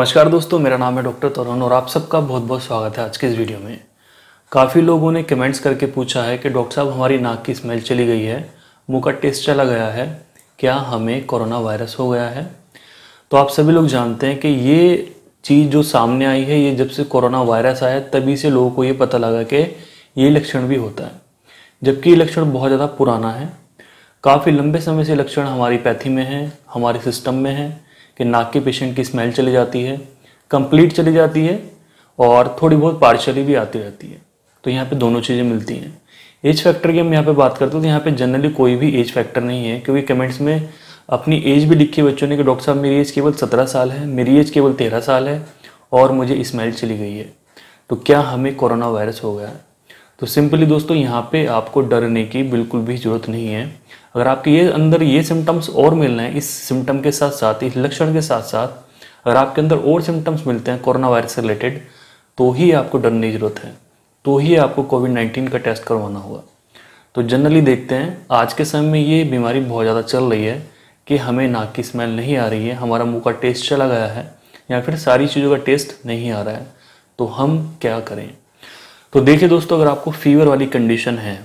नमस्कार दोस्तों मेरा नाम है डॉक्टर तरुण और आप सबका बहुत बहुत स्वागत है आज के इस वीडियो में काफ़ी लोगों ने कमेंट्स करके पूछा है कि डॉक्टर साहब हमारी नाक की स्मेल चली गई है मुंह का टेस्ट चला गया है क्या हमें कोरोना वायरस हो गया है तो आप सभी लोग जानते हैं कि ये चीज़ जो सामने आई है ये जब से कोरोना वायरस आया तभी से लोगों को ये पता लगा कि ये लक्षण भी होता है जबकि ये लक्षण बहुत ज़्यादा पुराना है काफ़ी लंबे समय से लक्षण हमारी पैथी में है हमारे सिस्टम में है कि नाक के पेशेंट की स्मेल चली जाती है कंप्लीट चली जाती है और थोड़ी बहुत पार्शली भी आती रहती है तो यहाँ पे दोनों चीज़ें मिलती हैं एज फैक्टर की हम यहाँ पे बात करते हैं तो यहाँ पे जनरली कोई भी एज फैक्टर नहीं है क्योंकि कमेंट्स में अपनी एज भी लिखी है बच्चों ने कि डॉक्टर साहब मेरी एज केवल सत्रह साल है मेरी एज केवल तेरह साल है और मुझे स्मेल चली गई है तो क्या हमें कोरोना वायरस हो गया है तो सिंपली दोस्तों यहाँ पे आपको डरने की बिल्कुल भी ज़रूरत नहीं है अगर आपके ये अंदर ये सिम्टम्स और मिल रहे हैं इस सिम्टम के साथ साथ इस लक्षण के साथ साथ अगर आपके अंदर और सिम्टम्स मिलते हैं कोरोना वायरस से रिलेटेड तो ही आपको डरने की ज़रूरत है तो ही आपको कोविड नाइन्टीन का टेस्ट करवाना होगा तो जनरली देखते हैं आज के समय में ये बीमारी बहुत ज़्यादा चल रही है कि हमें नाक की स्मेल नहीं आ रही है हमारा मुंह का टेस्ट चला गया है या फिर सारी चीज़ों का टेस्ट नहीं आ रहा है तो हम क्या करें तो देखिए दोस्तों अगर आपको फीवर वाली कंडीशन है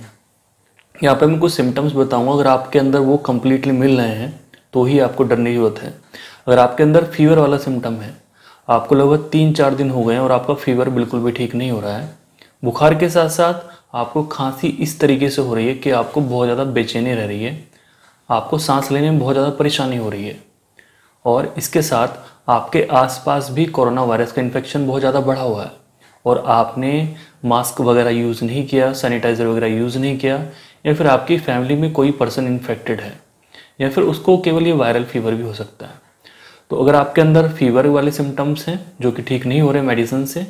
यहाँ पे मैं कुछ सिम्टम्स बताऊंगा अगर आपके अंदर वो कम्प्लीटली मिल रहे हैं तो ही आपको डरने की जरूरत है अगर आपके अंदर फीवर वाला सिम्टम है आपको लगभग तीन चार दिन हो गए हैं और आपका फीवर बिल्कुल भी ठीक नहीं हो रहा है बुखार के साथ साथ आपको खांसी इस तरीके से हो रही है कि आपको बहुत ज़्यादा बेचैनी रह रही है आपको सांस लेने में बहुत ज़्यादा परेशानी हो रही है और इसके साथ आपके आसपास भी कोरोना वायरस का इन्फेक्शन बहुत ज़्यादा बढ़ा हुआ है और आपने मास्क वगैरह यूज़ नहीं किया सैनिटाइज़र वगैरह यूज़ नहीं किया या फिर आपकी फैमिली में कोई पर्सन इन्फेक्टेड है या फिर उसको केवल ये वायरल फीवर भी हो सकता है तो अगर आपके अंदर फीवर वाले सिम्टम्स हैं जो कि ठीक नहीं हो रहे मेडिसिन से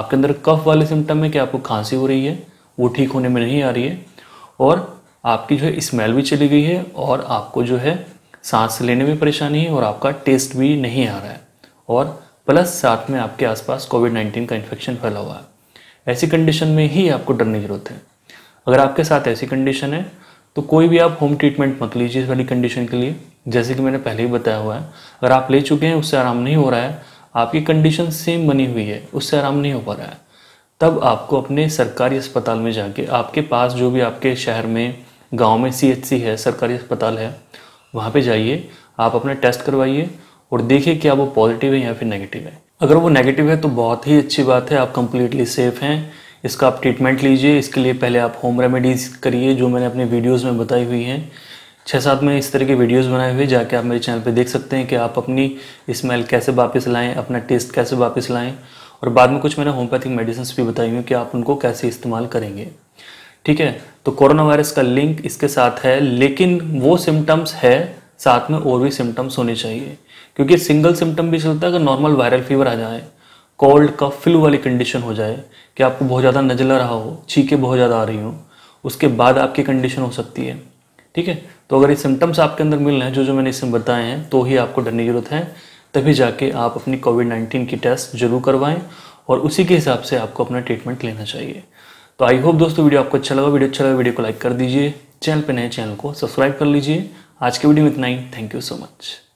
आपके अंदर कफ वाले सिम्टम है कि आपको खांसी हो रही है वो ठीक होने में नहीं आ रही है और आपकी जो है स्मेल भी चली गई है और आपको जो है सांस लेने में परेशानी है और आपका टेस्ट भी नहीं आ रहा है और प्लस साथ में आपके आसपास कोविड नाइन्टीन का इन्फेक्शन फैला हुआ है ऐसी कंडीशन में ही आपको डरने की जरूरत है अगर आपके साथ ऐसी कंडीशन है तो कोई भी आप होम ट्रीटमेंट मत लीजिए इस वाली कंडीशन के लिए जैसे कि मैंने पहले ही बताया हुआ है अगर आप ले चुके हैं उससे आराम नहीं हो रहा है आपकी कंडीशन सेम बनी हुई है उससे आराम नहीं हो पा रहा है तब आपको अपने सरकारी अस्पताल में जाके आपके पास जो भी आपके शहर में गांव में सी है सरकारी अस्पताल है वहाँ पे जाइए आप अपना टेस्ट करवाइए और देखिए क्या वो पॉजिटिव है या फिर नेगेटिव है अगर वो नेगेटिव है तो बहुत ही अच्छी बात है आप कम्प्लीटली सेफ़ हैं इसका आप ट्रीटमेंट लीजिए इसके लिए पहले आप होम रेमेडीज़ करिए जो मैंने अपने वीडियोज़ में बताई हुई हैं छः सात में इस तरह के वीडियोस बनाए हुए जाके आप मेरे चैनल पे देख सकते हैं कि आप अपनी स्मेल कैसे वापस लाएं अपना टेस्ट कैसे वापस लाएं और बाद में कुछ मैंने होम्योपैथिक मेडिसिन भी बताई हुई कि आप उनको कैसे इस्तेमाल करेंगे ठीक है तो कोरोना वायरस का लिंक इसके साथ है लेकिन वो सिम्टम्स है साथ में और भी सिम्टम्स होने चाहिए क्योंकि सिंगल सिम्टम भी चलता है अगर नॉर्मल वायरल फीवर आ जाए कोल्ड का फ्लू वाली कंडीशन हो जाए कि आपको बहुत ज़्यादा नजला रहा हो छीके बहुत ज़्यादा आ रही हो उसके बाद आपकी कंडीशन हो सकती है ठीक है तो अगर ये सिम्टम्स आपके अंदर मिल रहे हैं जो जो मैंने इसमें बताए हैं तो ही आपको डरने की ज़रूरत है तभी जाके आप अपनी कोविड नाइन्टीन की टेस्ट जरूर करवाएं और उसी के हिसाब से आपको अपना ट्रीटमेंट लेना चाहिए तो आई होप दोस्तों वीडियो आपको अच्छा लगा वीडियो अच्छा लगा वीडियो को लाइक कर दीजिए चैनल पर नए चैनल को सब्सक्राइब कर लीजिए आज के वीडियो में इतना ही थैंक यू सो मच